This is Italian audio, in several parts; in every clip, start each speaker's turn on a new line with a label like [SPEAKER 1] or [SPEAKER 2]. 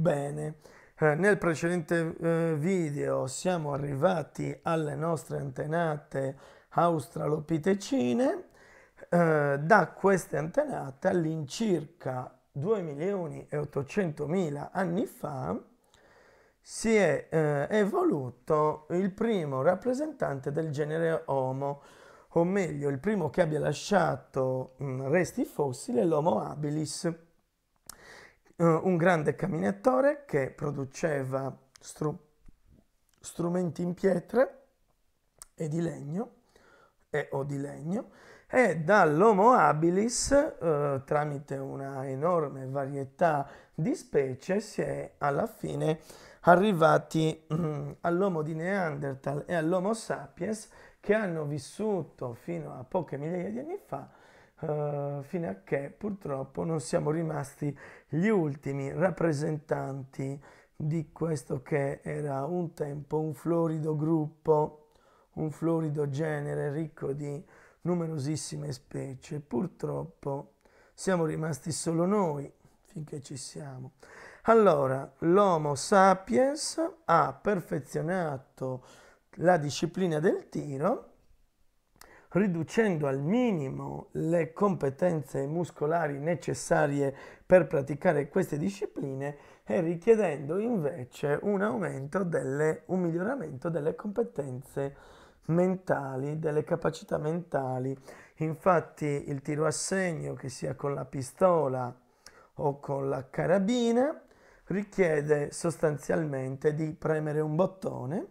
[SPEAKER 1] Bene, eh, nel precedente eh, video siamo arrivati alle nostre antenate australopitecine. Eh, da queste antenate all'incirca 2 milioni e 800 mila anni fa si è eh, evoluto il primo rappresentante del genere Homo, o meglio il primo che abbia lasciato mh, resti fossili è l'Homo habilis eh, un grande camminatore che produceva stru strumenti in pietra e di legno, e, o di legno, e dall'Homo habilis, eh, tramite una enorme varietà di specie, si è alla fine arrivati mm, all'Homo di Neanderthal e all'Homo sapiens, che hanno vissuto fino a poche migliaia di anni fa, eh, fino a che purtroppo non siamo rimasti gli ultimi rappresentanti di questo che era un tempo un florido gruppo, un florido genere ricco di numerosissime specie. Purtroppo siamo rimasti solo noi finché ci siamo. Allora, l'Homo sapiens ha perfezionato la disciplina del tiro riducendo al minimo le competenze muscolari necessarie per praticare queste discipline e richiedendo invece un aumento delle, un miglioramento delle competenze mentali, delle capacità mentali. Infatti il tiro a segno, che sia con la pistola o con la carabina, richiede sostanzialmente di premere un bottone,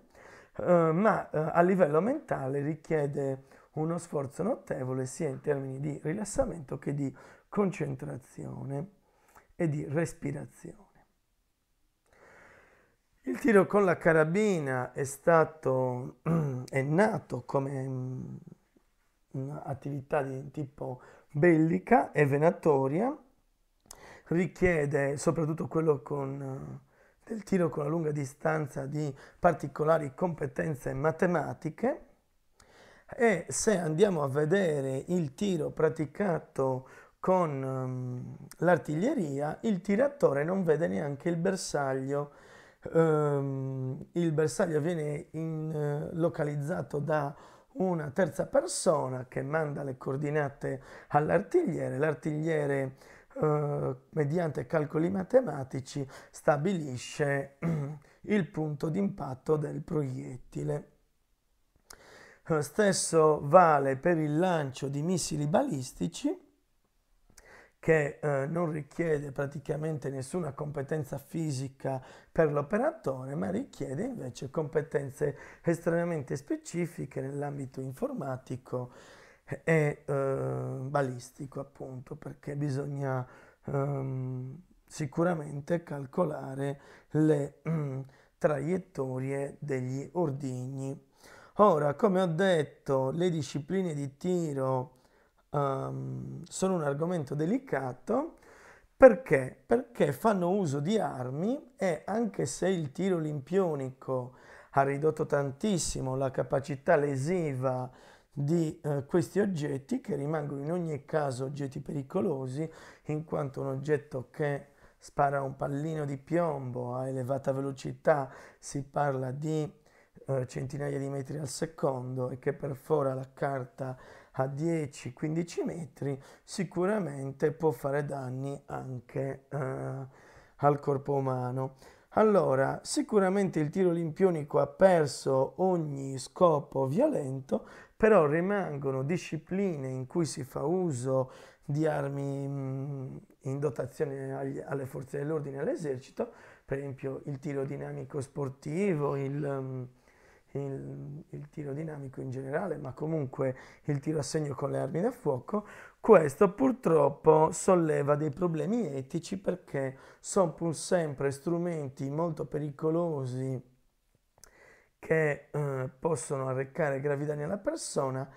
[SPEAKER 1] eh, ma eh, a livello mentale richiede uno sforzo notevole sia in termini di rilassamento che di concentrazione e di respirazione. Il tiro con la carabina è stato, è nato come mm, un'attività di tipo bellica e venatoria, richiede soprattutto quello con, del tiro con la lunga distanza di particolari competenze matematiche e se andiamo a vedere il tiro praticato con um, l'artiglieria, il tiratore non vede neanche il bersaglio. Um, il bersaglio viene in, uh, localizzato da una terza persona che manda le coordinate all'artigliere, l'artigliere eh, mediante calcoli matematici stabilisce il punto d'impatto del proiettile. Lo stesso vale per il lancio di missili balistici che eh, non richiede praticamente nessuna competenza fisica per l'operatore, ma richiede invece competenze estremamente specifiche nell'ambito informatico e eh, balistico, appunto, perché bisogna ehm, sicuramente calcolare le ehm, traiettorie degli ordigni Ora, come ho detto, le discipline di tiro um, sono un argomento delicato perché? Perché fanno uso di armi e anche se il tiro olimpionico ha ridotto tantissimo la capacità lesiva di eh, questi oggetti che rimangono in ogni caso oggetti pericolosi in quanto un oggetto che spara un pallino di piombo a elevata velocità si parla di eh, centinaia di metri al secondo e che perfora la carta a 10-15 metri, sicuramente può fare danni anche eh, al corpo umano. Allora, sicuramente il tiro olimpionico ha perso ogni scopo violento, però rimangono discipline in cui si fa uso di armi mm, in dotazione agli, alle forze dell'ordine e all'esercito, per esempio il tiro dinamico sportivo, il... Mh, mm, il, il tiro dinamico in generale, ma comunque il tiro a segno con le armi da fuoco, questo purtroppo solleva dei problemi etici perché sono pur sempre strumenti molto pericolosi che eh, possono arrecare gravi danni alla persona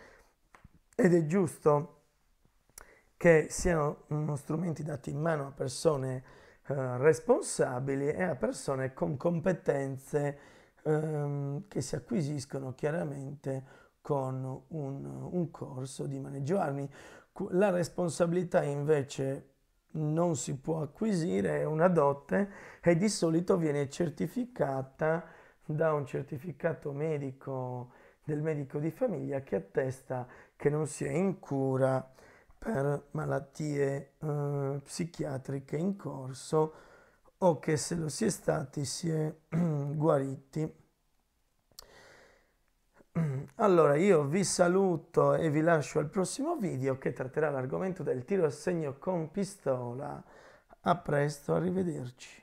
[SPEAKER 1] ed è giusto che siano mm, strumenti dati in mano a persone eh, responsabili e a persone con competenze ehm, che si acquisiscono chiaramente con un, un corso di maneggio armi. La responsabilità invece non si può acquisire, è una dote e di solito viene certificata da un certificato medico del medico di famiglia che attesta che non si è in cura per malattie eh, psichiatriche in corso o che se lo si è stati si è guariti. Allora io vi saluto e vi lascio al prossimo video che tratterà l'argomento del tiro a segno con pistola. A presto, arrivederci.